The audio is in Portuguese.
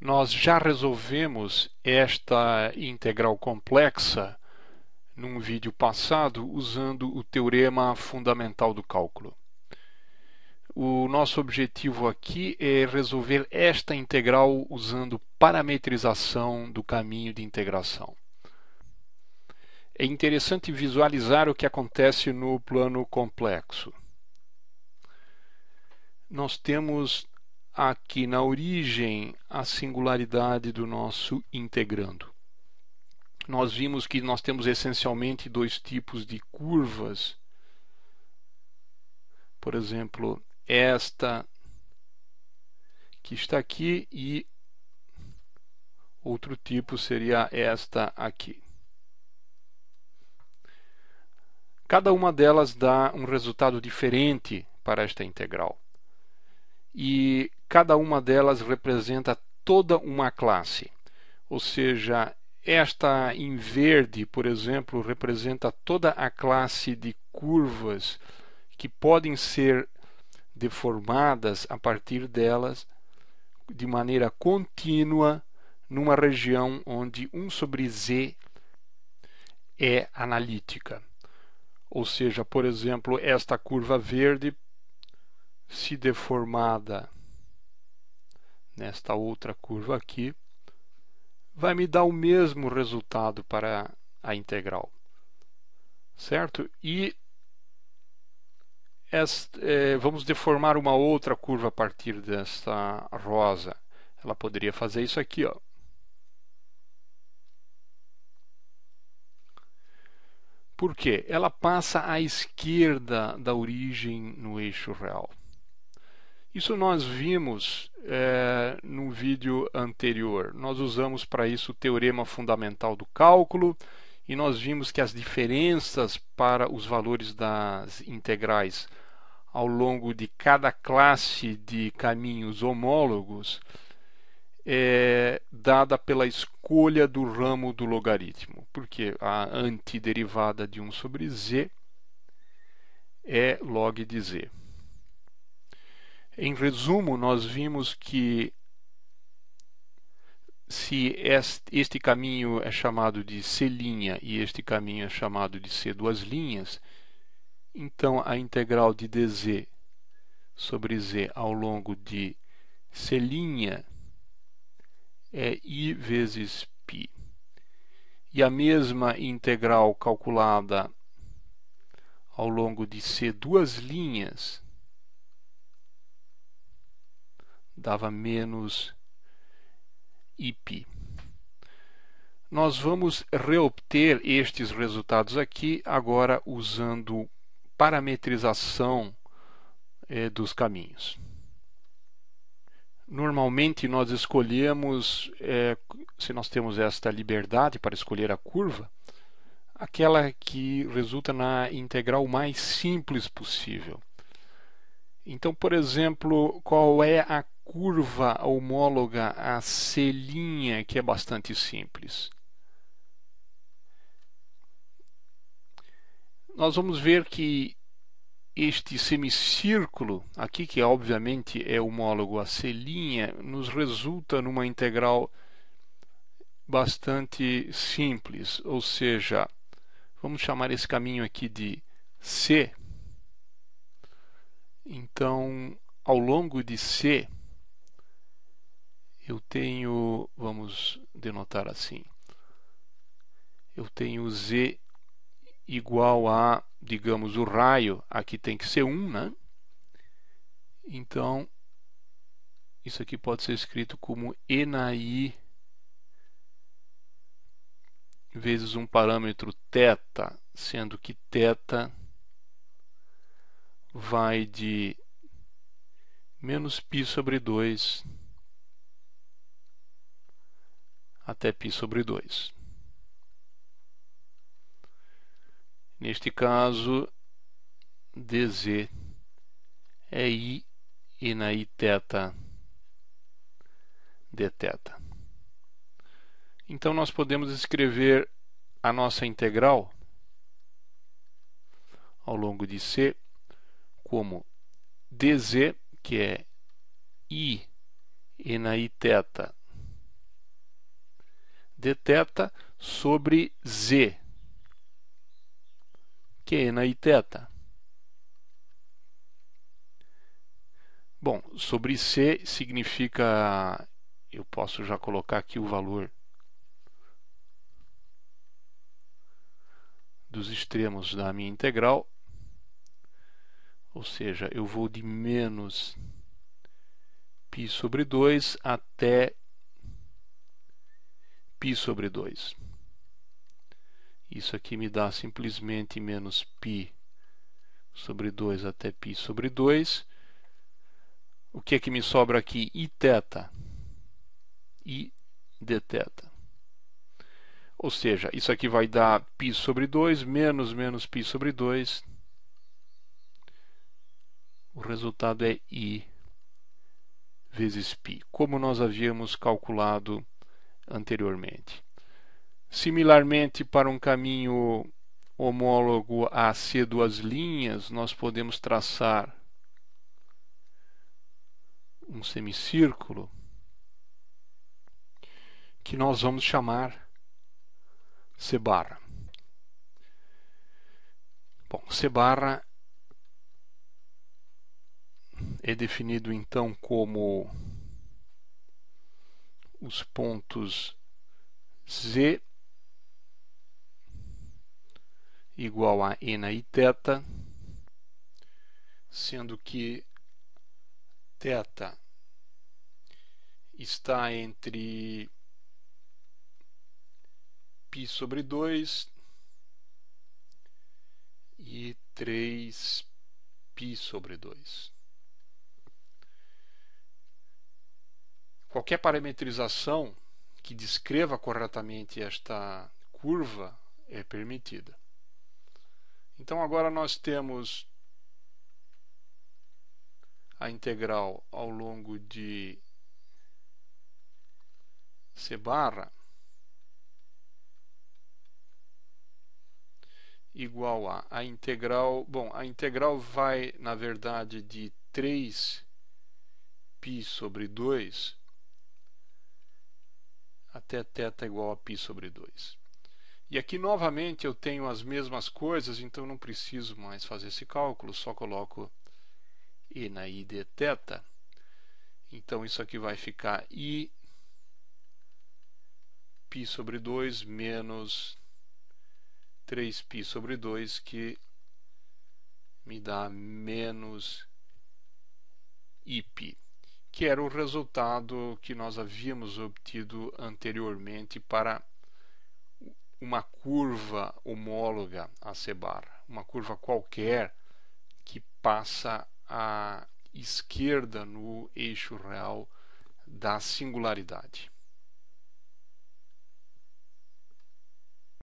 nós já resolvemos esta integral complexa num vídeo passado usando o teorema fundamental do cálculo. O nosso objetivo aqui é resolver esta integral usando parametrização do caminho de integração. É interessante visualizar o que acontece no plano complexo. Nós temos aqui na origem a singularidade do nosso integrando. Nós vimos que nós temos essencialmente dois tipos de curvas. Por exemplo, esta que está aqui e outro tipo seria esta aqui. Cada uma delas dá um resultado diferente para esta integral. E Cada uma delas representa toda uma classe. Ou seja, esta em verde, por exemplo, representa toda a classe de curvas que podem ser deformadas a partir delas de maneira contínua numa região onde 1 sobre z é analítica. Ou seja, por exemplo, esta curva verde, se deformada nesta outra curva aqui, vai me dar o mesmo resultado para a integral. Certo? E esta, é, vamos deformar uma outra curva a partir desta rosa. Ela poderia fazer isso aqui, ó. Por quê? Ela passa à esquerda da origem no eixo real. Isso nós vimos é, no vídeo anterior. Nós usamos para isso o teorema fundamental do cálculo e nós vimos que as diferenças para os valores das integrais ao longo de cada classe de caminhos homólogos é dada pela escolha do ramo do logaritmo, porque a antiderivada de 1 sobre z é log de z. Em resumo, nós vimos que se este caminho é chamado de C' e este caminho é chamado de C duas linhas, então a integral de dz sobre z ao longo de C' é i vezes π. E a mesma integral calculada ao longo de C duas linhas dava menos IP. Nós vamos reobter estes resultados aqui agora usando parametrização é, dos caminhos. Normalmente nós escolhemos, é, se nós temos esta liberdade para escolher a curva, aquela que resulta na integral mais simples possível. Então, por exemplo, qual é a curva homóloga a C', que é bastante simples. Nós vamos ver que este semicírculo, aqui que obviamente é homólogo a C', nos resulta numa integral bastante simples, ou seja, vamos chamar esse caminho aqui de C. Então, ao longo de C, eu tenho, vamos denotar assim, eu tenho Z igual a, digamos, o raio, aqui tem que ser 1, né? Então, isso aqui pode ser escrito como E na I vezes um parâmetro θ, sendo que θ vai de menos π sobre 2 até π sobre 2. Neste caso, dz é i e na i θ dθ. Então nós podemos escrever a nossa integral ao longo de c como dz, que é i e na i teta dθ sobre z, que é na θ. Bom, sobre c significa, eu posso já colocar aqui o valor dos extremos da minha integral, ou seja, eu vou de menos π sobre 2 até π sobre 2. Isso aqui me dá simplesmente menos π sobre 2 até π sobre 2. O que é que me sobra aqui? Iθ. i dθ. Ou seja, isso aqui vai dar π sobre 2 menos menos π sobre 2. O resultado é i vezes π, como nós havíamos calculado anteriormente. Similarmente, para um caminho homólogo a C duas linhas, nós podemos traçar um semicírculo que nós vamos chamar C barra. Bom, C barra é definido então como os pontos Z igual a ena e teta, sendo que teta está entre pi sobre 2 e 3 pi sobre 2. qualquer parametrização que descreva corretamente esta curva é permitida. Então agora nós temos a integral ao longo de C barra igual a a integral, bom, a integral vai na verdade de 3 π sobre 2 até θ igual a π sobre 2. E aqui novamente eu tenho as mesmas coisas, então não preciso mais fazer esse cálculo, só coloco E na I de θ. Então isso aqui vai ficar I π sobre 2 menos 3π sobre 2 que me dá menos π que era o resultado que nós havíamos obtido anteriormente para uma curva homóloga a Cebar, uma curva qualquer que passa à esquerda no eixo real da singularidade.